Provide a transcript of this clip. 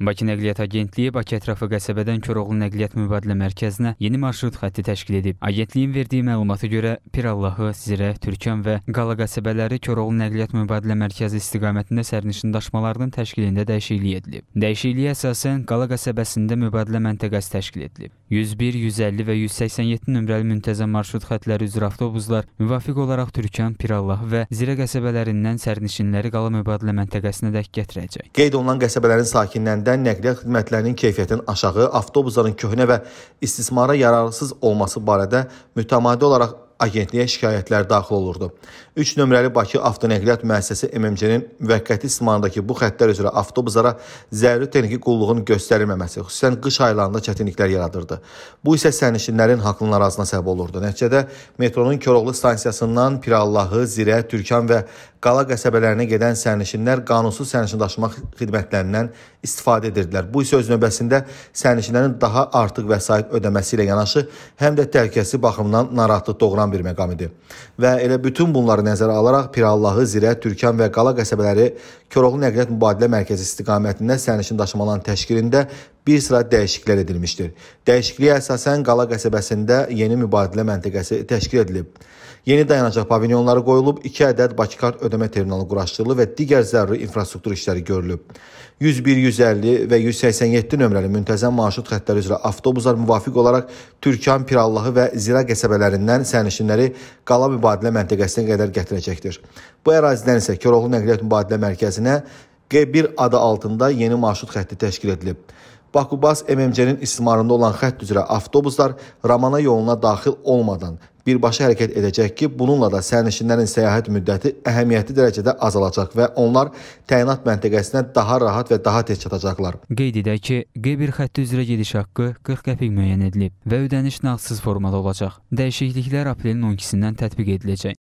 Bakı Nəqliyyat Agentliyi Bakı ətrafı qəsəbədən Koroğlu Nəqliyyat Mübadilə Mərkəzinə yeni marşrut xətti təşkil edib. Agentliyin verdiyi məlumata görə Pirallahı, Zirə, Türkan və Qala qəsəbələri Koroğlu Nəqliyyat Mübadilə Mərkəzi istiqamətində sərnişin daşımalarının təşkilində dəyişiklik edilib. Dəyişikliyə əsasən Qala qəsəbəsində mübadilə məntəqəsi təşkil edilib. 101, 150 və 187 nömrəli müntəzəm marşrut xətləri üzrə avtobuslar müvafiq olaraq Türkan, Pirallah və Zirə qəsəbələrindən sərnişinləri Qala mübadilə məntəqəsinə dək gətirəcək. Qeyd olunan qəsəbələrin sakinləri edilmədən nəqliyyat xidmətlərinin keyfiyyətinin aşağı, avtobusların köhnə və istismara yararsız olması barədə mütəmadi olaraq agentliyə şikayətlər daxil olurdu. 3 nömrəli Bakı Avtonəqliyyat Müəssisəsi MMC-nin müvəqqəti istismarındakı bu xəttlər üzrə avtobuslara zəruri texniki qulluğun göstərilməməsi, xüsusən qış aylarında çətinliklər yaradırdı. Bu isə sərnişinlərin haqlı narazılığına səbəb olurdu. Nəticədə metronun Koroğlu stansiyasından Pirallahı, Zirə, Türkan və qala qəsəbələrinə gedən sərnişinlər qanunsuz sərnişindaşıma xidmətlərindən istifadə edirdilər. Bu isə öz növbəsində sərnişinlərin daha artıq vəsait ödəməsi ilə yanaşı, həm də təhlükəsi baxımından narahatlıq doğuran bir məqam idi. Və elə bütün bunları nəzərə alaraq Pirallahı, Zirə, Türkan və qala qəsəbələri Koroğlu Nəqliyyat Mübadilə Mərkəzi istiqamətində sərnişindaşımaların təşkilində bir sıra dəyişikliklər edilmişdir. Dəyişikliyə əsasən qala qəsəbəsində yeni mübadilə məntəqəsi təşkil edilib. Yeni dayanacaq pavilyonları qoyulub, 2 ədəd Bakı kart ödəmə terminalı quraşdırılıb və digər zəruri infrastruktur işləri görülüb. 101, 150 və 187 nömrəli müntəzəm marşrut xəttləri üzrə avtobuslar müvafiq olaraq Türkan, Pirallahı və Zira qəsəbələrindən sərnişinləri qala mübadilə məntəqəsinə qədər gətirəcəkdir. Bu ərazidən isə Koroğlu Nəqliyyat Mübadilə Mərkəzinə G1 adı altında yeni marşrut xətti təşkil edilib. Bakubas MMC-nin istimarında olan xətt üzrə avtobuslar Ramana yoluna daxil olmadan birbaşa hərəkət edəcək ki, bununla da sərnişinlərin səyahət müddəti əhəmiyyətli dərəcədə azalacaq və onlar təyinat məntəqəsinə daha rahat və daha tez çatacaqlar. Qeyd edək ki, Q1 xətti üzrə gediş haqqı 40 qəpik müəyyən edilib və ödəniş nağdsız formada olacaq. Dəyişikliklər aprelin 12-sindən tətbiq ediləcək.